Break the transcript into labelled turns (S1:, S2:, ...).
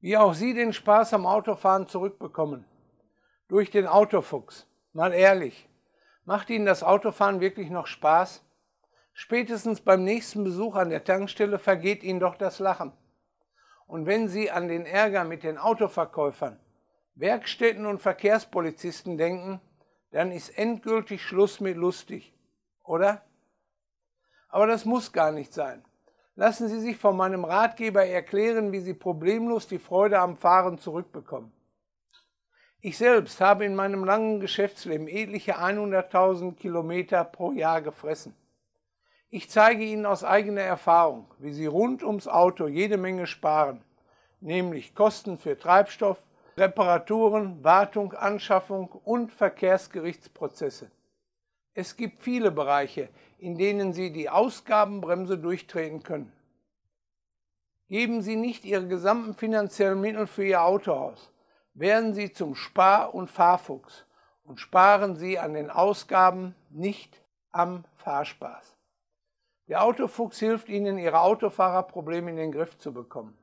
S1: Wie auch Sie den Spaß am Autofahren zurückbekommen. Durch den Autofuchs. Mal ehrlich, macht Ihnen das Autofahren wirklich noch Spaß? Spätestens beim nächsten Besuch an der Tankstelle vergeht Ihnen doch das Lachen. Und wenn Sie an den Ärger mit den Autoverkäufern, Werkstätten und Verkehrspolizisten denken, dann ist endgültig Schluss mit lustig, oder? Aber das muss gar nicht sein. Lassen Sie sich von meinem Ratgeber erklären, wie Sie problemlos die Freude am Fahren zurückbekommen. Ich selbst habe in meinem langen Geschäftsleben etliche 100.000 Kilometer pro Jahr gefressen. Ich zeige Ihnen aus eigener Erfahrung, wie Sie rund ums Auto jede Menge sparen, nämlich Kosten für Treibstoff, Reparaturen, Wartung, Anschaffung und Verkehrsgerichtsprozesse. Es gibt viele Bereiche, in denen Sie die Ausgabenbremse durchdrehen können. Geben Sie nicht Ihre gesamten finanziellen Mittel für Ihr Auto aus. Werden Sie zum Spar- und Fahrfuchs und sparen Sie an den Ausgaben, nicht am Fahrspaß. Der Autofuchs hilft Ihnen, Ihre Autofahrerprobleme in den Griff zu bekommen.